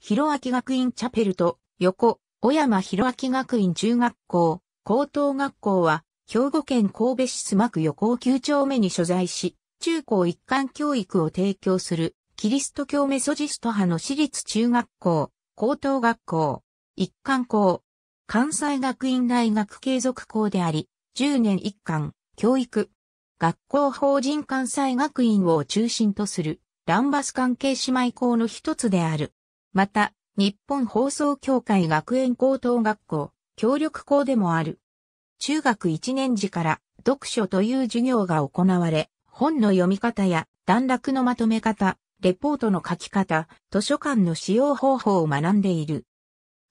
広明学院チャペルと横、小山広明学院中学校、高等学校は、兵庫県神戸市須磨区横尾9丁目に所在し、中高一貫教育を提供する、キリスト教メソジスト派の私立中学校、高等学校、一貫校、関西学院大学継続校であり、10年一貫、教育、学校法人関西学院を中心とする、ランバス関係姉妹校の一つである。また、日本放送協会学園高等学校、協力校でもある。中学1年時から読書という授業が行われ、本の読み方や段落のまとめ方、レポートの書き方、図書館の使用方法を学んでいる。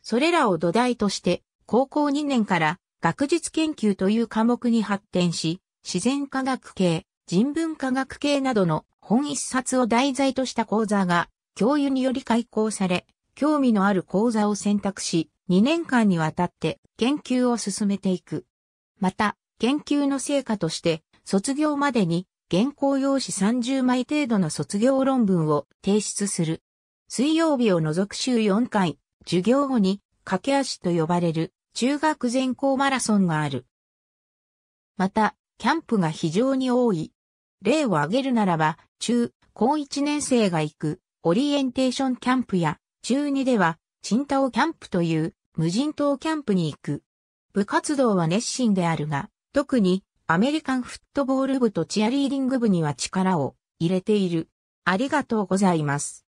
それらを土台として、高校2年から学術研究という科目に発展し、自然科学系、人文科学系などの本一冊を題材とした講座が教諭により開講され、興味のある講座を選択し、2年間にわたって研究を進めていく。また、研究の成果として、卒業までに原稿用紙30枚程度の卒業論文を提出する。水曜日を除く週4回、授業後に駆け足と呼ばれる中学全校マラソンがある。また、キャンプが非常に多い。例を挙げるならば、中、高1年生が行く、オリエンテーションキャンプや、中2では、チンタオキャンプという無人島キャンプに行く。部活動は熱心であるが、特にアメリカンフットボール部とチアリーディング部には力を入れている。ありがとうございます。